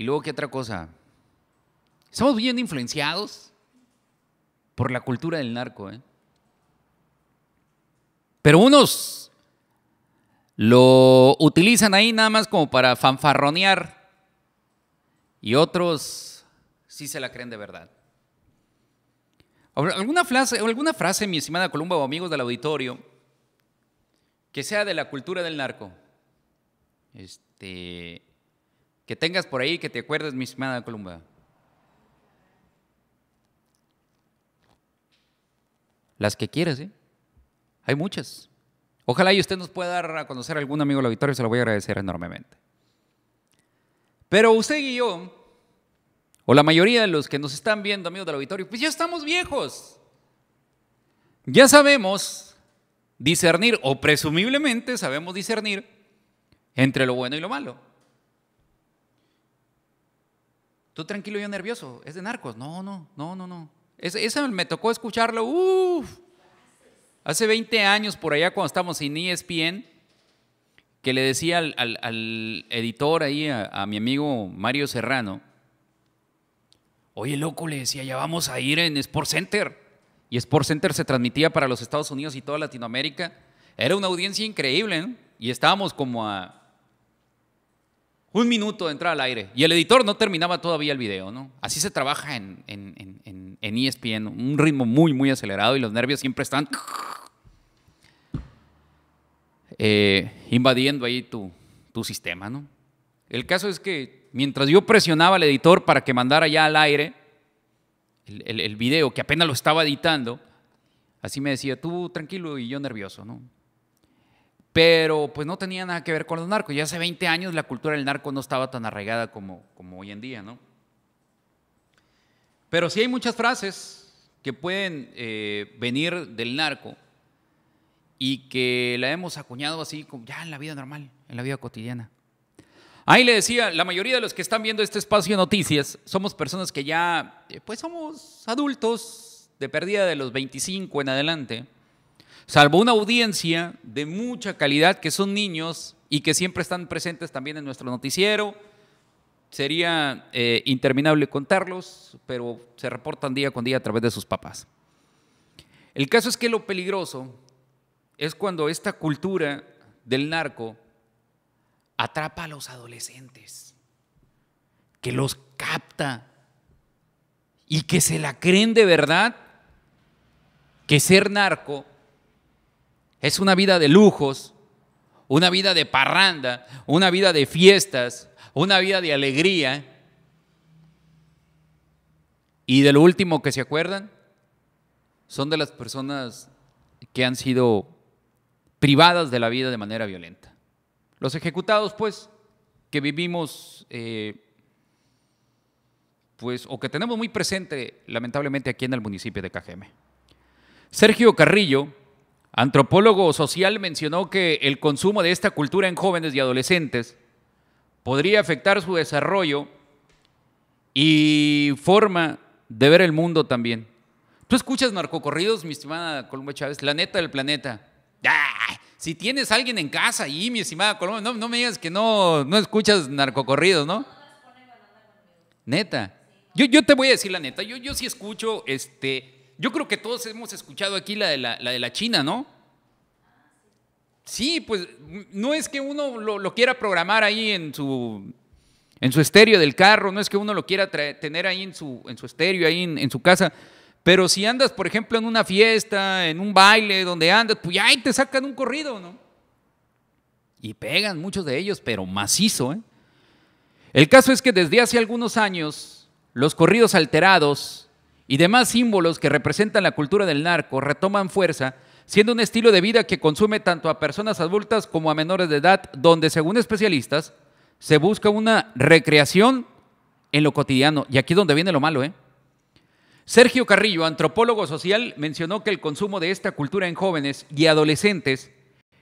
Y luego, ¿qué otra cosa? Estamos bien influenciados por la cultura del narco. ¿eh? Pero unos lo utilizan ahí nada más como para fanfarronear y otros sí se la creen de verdad. ¿Alguna frase, alguna frase mi estimada Columba o amigos del auditorio, que sea de la cultura del narco? Este, que tengas por ahí, que te acuerdes, mi estimada Columba. Las que quieras, ¿eh? Hay muchas. Ojalá y usted nos pueda dar a conocer a algún amigo del auditorio, se lo voy a agradecer enormemente. Pero usted y yo, o la mayoría de los que nos están viendo, amigos del auditorio, pues ya estamos viejos. Ya sabemos discernir, o presumiblemente sabemos discernir, entre lo bueno y lo malo. tranquilo, yo nervioso. Es de narcos. No, no, no, no, no. esa me tocó escucharlo. Hace 20 años, por allá, cuando estábamos en ESPN, que le decía al, editor ahí, a, mi amigo Mario Serrano, oye, loco, le decía, ya vamos a ir en Sport Center. Y Sport Center se transmitía para los Estados Unidos y toda Latinoamérica. Era una audiencia increíble, Y estábamos como a un minuto de entrar al aire. Y el editor no terminaba todavía el video, ¿no? Así se trabaja en, en, en ESPN, e un ritmo muy, muy acelerado y los nervios siempre están eh, invadiendo ahí tu, tu sistema, ¿no? El caso es que mientras yo presionaba al editor para que mandara ya al aire el, el, el video, que apenas lo estaba editando, así me decía, tú tranquilo y yo nervioso, ¿no? pero pues no tenía nada que ver con los narcos. Ya hace 20 años la cultura del narco no estaba tan arraigada como, hoy en día, ¿no? Pero sí hay muchas frases que pueden eh, venir del narco y que la hemos acuñado así como ya en la vida normal, en la vida cotidiana. Ahí le decía, la mayoría de los que están viendo este espacio de noticias somos personas que ya, eh, pues somos adultos de pérdida de los 25 en adelante salvo una audiencia de mucha calidad que son niños y que siempre están presentes también en nuestro noticiero. Sería eh, interminable contarlos, pero se reportan día con día a través de sus papás. El caso es que lo peligroso es cuando esta cultura del narco atrapa a los adolescentes, que los capta y que se la creen de verdad que ser narco es una vida de lujos, una vida de parranda, una vida de fiestas, una vida de alegría. Y de lo último que se acuerdan son de las personas que han sido privadas de la vida de manera violenta. Los ejecutados, pues, que vivimos, eh, pues, o que tenemos muy presente, lamentablemente, aquí en el municipio de Cajeme. Sergio Carrillo, antropólogo social mencionó que el consumo de esta cultura en jóvenes y adolescentes podría afectar su desarrollo y forma de ver el mundo también. Tú escuchas narcocorridos, mi estimada Colombo Chávez, la neta del planeta. Si tienes alguien en casa ahí, mi estimada Colombo, no, me digas que no, no escuchas narcocorridos, ¿no? Neta. Yo, yo te voy a decir la neta, yo, yo sí escucho este, yo creo que todos hemos escuchado aquí la de la, China, ¿no? Sí, pues no es que uno lo, quiera programar ahí en su, en su estéreo del carro, no es que uno lo quiera tener ahí en su, en su estéreo, ahí en, en, su casa, pero si andas, por ejemplo, en una fiesta, en un baile, donde andas, pues ya te sacan un corrido, ¿no? Y pegan muchos de ellos, pero macizo, ¿eh? El caso es que desde hace algunos años, los corridos alterados y demás símbolos que representan la cultura del narco retoman fuerza, siendo un estilo de vida que consume tanto a personas adultas como a menores de edad, donde según especialistas se busca una recreación en lo cotidiano. Y aquí es donde viene lo malo, ¿eh? Sergio Carrillo, antropólogo social, mencionó que el consumo de esta cultura en jóvenes y adolescentes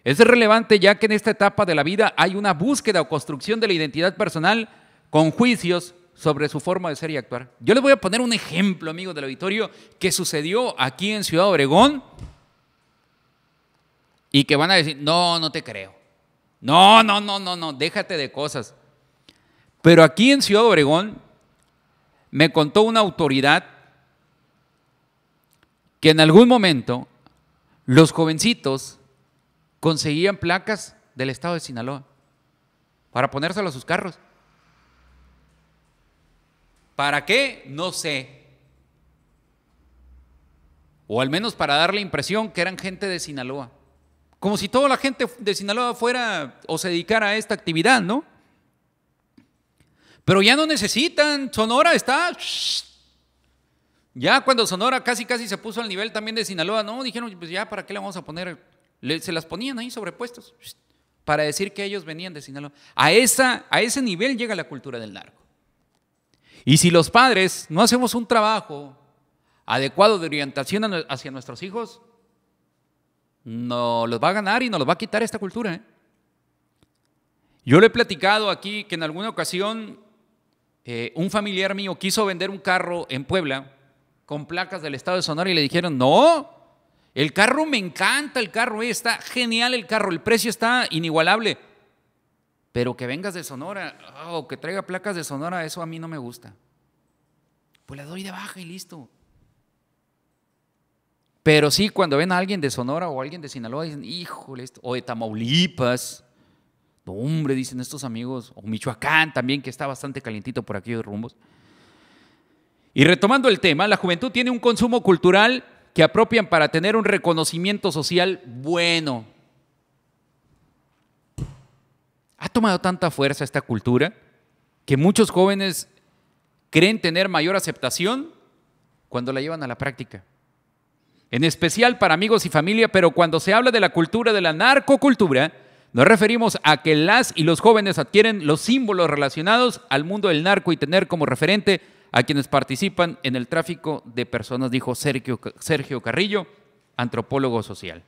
es relevante ya que en esta etapa de la vida hay una búsqueda o construcción de la identidad personal con juicios, sobre su forma de ser y actuar. Yo les voy a poner un ejemplo, amigos del auditorio, que sucedió aquí en Ciudad Obregón y que van a decir, no, no te creo. No, no, no, no, no, déjate de cosas. Pero aquí en Ciudad Obregón me contó una autoridad que en algún momento los jovencitos conseguían placas del estado de Sinaloa para ponérselas a sus carros. ¿Para qué? No sé. O al menos para dar la impresión que eran gente de Sinaloa. Como si toda la gente de Sinaloa fuera o se dedicara a esta actividad, ¿no? Pero ya no necesitan, Sonora está... Ya cuando Sonora casi casi se puso al nivel también de Sinaloa, no, dijeron, pues ya, ¿para qué le vamos a poner? se las ponían ahí sobrepuestas para decir que ellos venían de Sinaloa. A, esa, a ese nivel llega la cultura del narco. Y si los padres no hacemos un trabajo adecuado de orientación hacia nuestros hijos, no los va a ganar y nos los va a quitar esta cultura. ¿eh? Yo le he platicado aquí que en alguna ocasión eh, un familiar mío quiso vender un carro en Puebla con placas del estado de Sonora y le dijeron, no, el carro me encanta, el carro está genial, el carro, el precio está inigualable, pero que vengas de Sonora ah, o que traiga placas de Sonora, eso a mí no me gusta. Pues la doy de baja y listo. Pero sí, cuando ven a alguien de Sonora o alguien de Sinaloa, dicen, híjole, o de Tamaulipas, hombre, dicen estos amigos, o Michoacán también, que está bastante calientito por aquellos rumbos. Y retomando el tema, la juventud tiene un consumo cultural que apropian para tener un reconocimiento social bueno, ha tomado tanta fuerza esta cultura que muchos jóvenes creen tener mayor aceptación cuando la llevan a la práctica. En especial para amigos y familia, pero cuando se habla de la cultura de la narcocultura, nos referimos a que las y los jóvenes adquieren los símbolos relacionados al mundo del narco y tener como referente a quienes participan en el tráfico de personas, dijo Sergio, Sergio Carrillo, antropólogo social.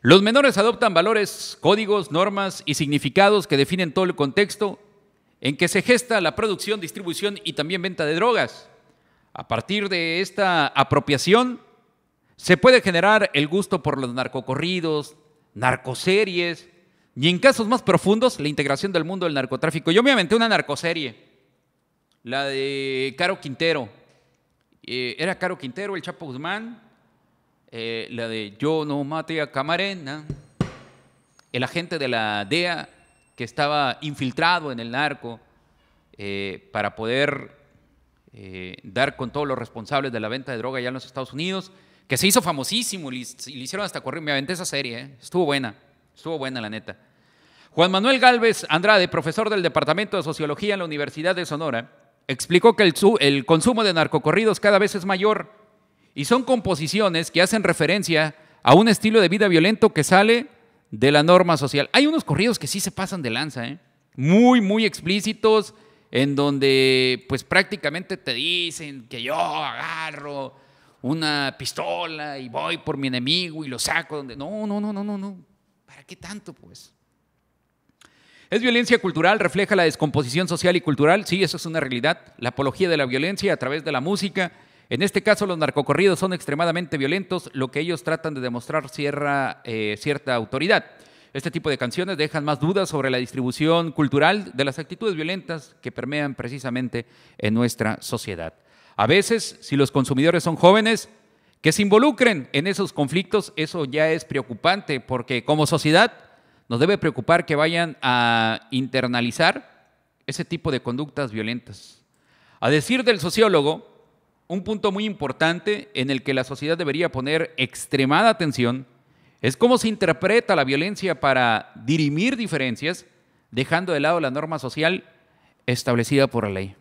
Los menores adoptan valores, códigos, normas y significados que definen todo el contexto en que se gesta la producción, distribución y también venta de drogas. A partir de esta apropiación, se puede generar el gusto por los narcocorridos, narcoseries y en casos más profundos, la integración del mundo del narcotráfico. Yo me aventé una narcoserie, la de Caro Quintero. Eh, era Caro Quintero, el Chapo Guzmán, eh, la de Yo no mate a Camarena, el agente de la DEA que estaba infiltrado en el narco eh, para poder eh, dar con todos los responsables de la venta de droga allá en los Estados Unidos, que se hizo famosísimo, y le hicieron hasta correr, me aventé esa serie, estuvo buena, estuvo buena la neta. Juan Manuel Galvez Andrade, profesor del Departamento de Sociología en la Universidad de Sonora, explicó que el, el consumo de narcocorridos cada vez es mayor y son composiciones que hacen referencia a un estilo de vida violento que sale de la norma social. Hay unos corridos que sí se pasan de lanza, ¿eh? muy, muy explícitos, en donde pues prácticamente te dicen que yo agarro una pistola y voy por mi enemigo y lo saco donde... No, no, no, no, no, no. ¿Para qué tanto, pues? ¿Es violencia cultural? ¿Refleja la descomposición social y cultural? Sí, eso es una realidad. La apología de la violencia a través de la música, en este caso, los narcocorridos son extremadamente violentos, lo que ellos tratan de demostrar cierra, eh, cierta autoridad. Este tipo de canciones dejan más dudas sobre la distribución cultural de las actitudes violentas que permean precisamente en nuestra sociedad. A veces, si los consumidores son jóvenes, que se involucren en esos conflictos, eso ya es preocupante, porque como sociedad nos debe preocupar que vayan a internalizar ese tipo de conductas violentas. A decir del sociólogo, un punto muy importante en el que la sociedad debería poner extremada atención es cómo se interpreta la violencia para dirimir diferencias, dejando de lado la norma social establecida por la ley.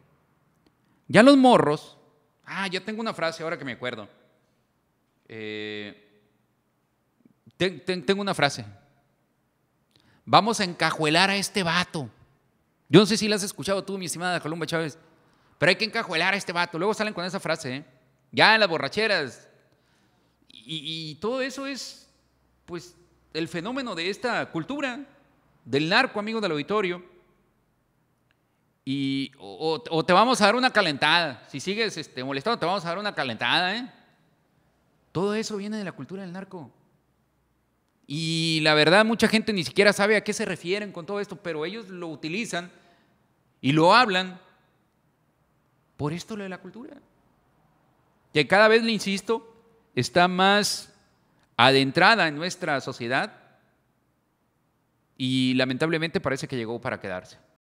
Ya los morros, ah, ya tengo una frase ahora que me acuerdo. Eh, tengo una frase. Vamos a encajuelar a este vato. Yo no sé si la has escuchado tú, mi estimada Columba Chávez. Pero hay que encajuelar a este vato. Luego salen con esa frase, ¿eh? Ya en las borracheras. Y, todo eso es, pues, el fenómeno de esta cultura, del narco, amigos del auditorio. Y, o, te vamos a dar una calentada. Si sigues este, molestado, te vamos a dar una calentada, ¿eh? Todo eso viene de la cultura del narco. Y la verdad, mucha gente ni siquiera sabe a qué se refieren con todo esto, pero ellos lo utilizan y lo hablan por esto lo de la cultura. Que cada vez, le insisto, está más adentrada en nuestra sociedad y lamentablemente parece que llegó para quedarse.